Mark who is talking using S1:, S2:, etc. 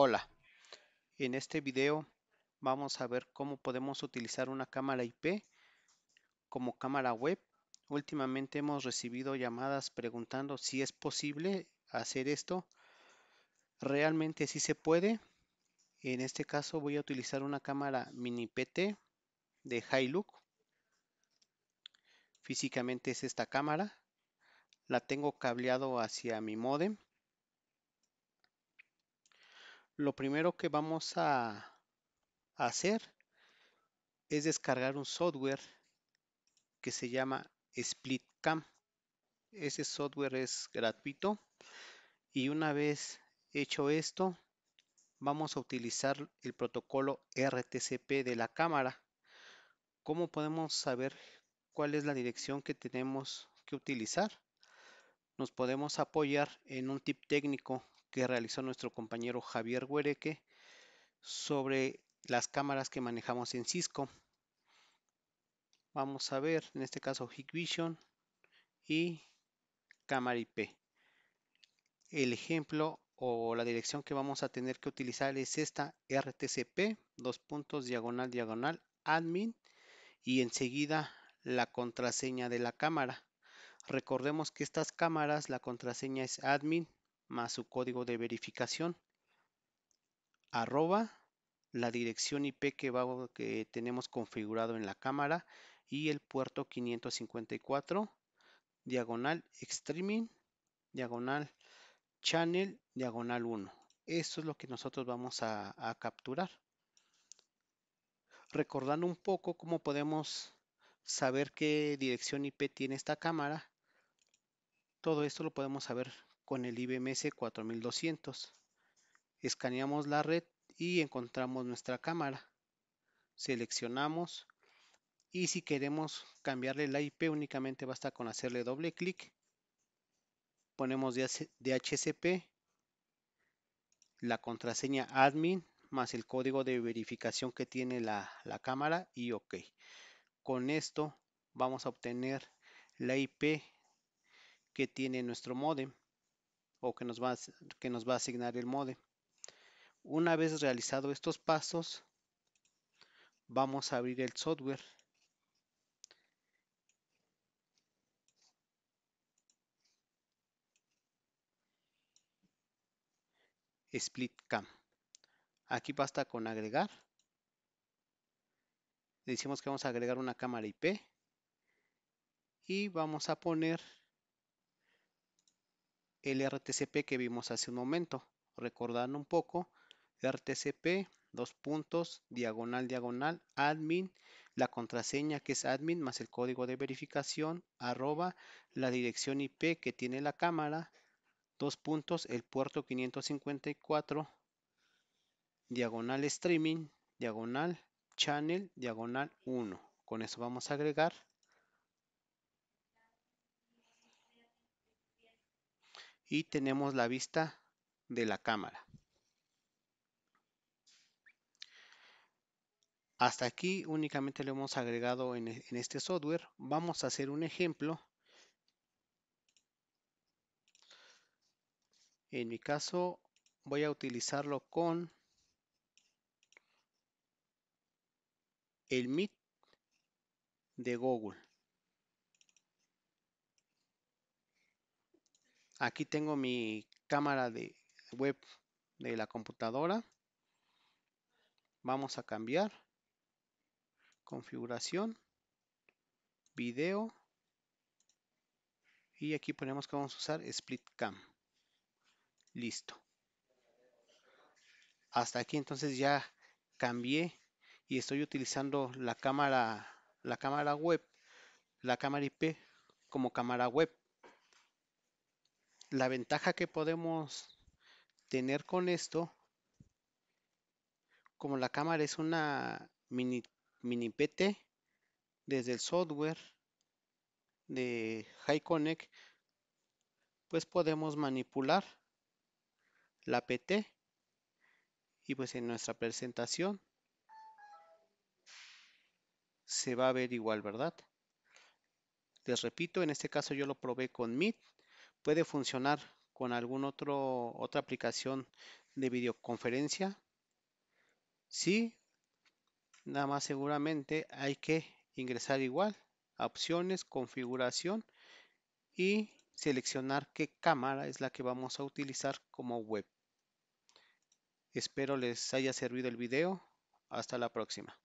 S1: Hola, en este video vamos a ver cómo podemos utilizar una cámara IP como cámara web. Últimamente hemos recibido llamadas preguntando si es posible hacer esto. Realmente sí se puede. En este caso voy a utilizar una cámara mini PT de Hilux. Físicamente es esta cámara. La tengo cableado hacia mi modem lo primero que vamos a hacer es descargar un software que se llama SplitCam. Ese software es gratuito y una vez hecho esto, vamos a utilizar el protocolo RTCP de la cámara. ¿Cómo podemos saber cuál es la dirección que tenemos que utilizar? Nos podemos apoyar en un tip técnico que realizó nuestro compañero Javier Huereque sobre las cámaras que manejamos en Cisco. Vamos a ver, en este caso Hikvision y cámara IP. El ejemplo o la dirección que vamos a tener que utilizar es esta RTCP, dos puntos, diagonal, diagonal, admin y enseguida la contraseña de la cámara. Recordemos que estas cámaras, la contraseña es admin más su código de verificación arroba la dirección IP que, tenemos configurado en la cámara y el puerto 554 diagonal streaming diagonal channel diagonal 1 esto es lo que nosotros vamos a capturar recordando un poco cómo podemos saber qué dirección IP tiene esta cámara todo esto lo podemos saber con el IBMS 4200. Escaneamos la red y encontramos nuestra cámara. Seleccionamos y si queremos cambiarle la IP únicamente basta con hacerle doble clic. Ponemos DHCP, la contraseña admin más el código de verificación que tiene la, la cámara y OK. Con esto vamos a obtener la IP que tiene nuestro modem o que nos va a, que nos va a asignar el mode Una vez realizado estos pasos, vamos a abrir el software. SplitCam. Aquí basta con agregar. Le decimos que vamos a agregar una cámara IP. Y vamos a poner el RTCP que vimos hace un momento. Recordando un poco, RTCP, dos puntos, diagonal, diagonal, admin, la contraseña que es admin más el código de verificación, arroba, la dirección IP que tiene la cámara, dos puntos, el puerto 554, diagonal streaming, diagonal, channel, diagonal 1. Con eso vamos a agregar y tenemos la vista de la cámara. Hasta aquí únicamente lo hemos agregado e, en, este software. Vamos a hacer un ejemplo. En mi caso voy a utilizarlo con el Meet de Google. Aquí tengo mi cámara de web de la computadora. Vamos a cambiar. Configuración. Video. Y aquí ponemos que vamos a usar Split Cam. Listo. Hasta aquí entonces ya cambié y estoy utilizando la cámara, la cámara web, la cámara IP como cámara web la ventaja que podemos tener con esto, como la cámara es una mini, mini PT, desde el software de HiConnect, pues podemos manipular la PT y pues en nuestra presentación se va a ver igual, ¿verdad? Les repito, en este caso yo lo probé con Meet puede funcionar con algún otro otra aplicación de videoconferencia? Sí, nada más seguramente hay que ingresar igual opciones, configuración y seleccionar qué cámara es la que vamos a utilizar como web. Espero les haya servido el video. Hasta la próxima.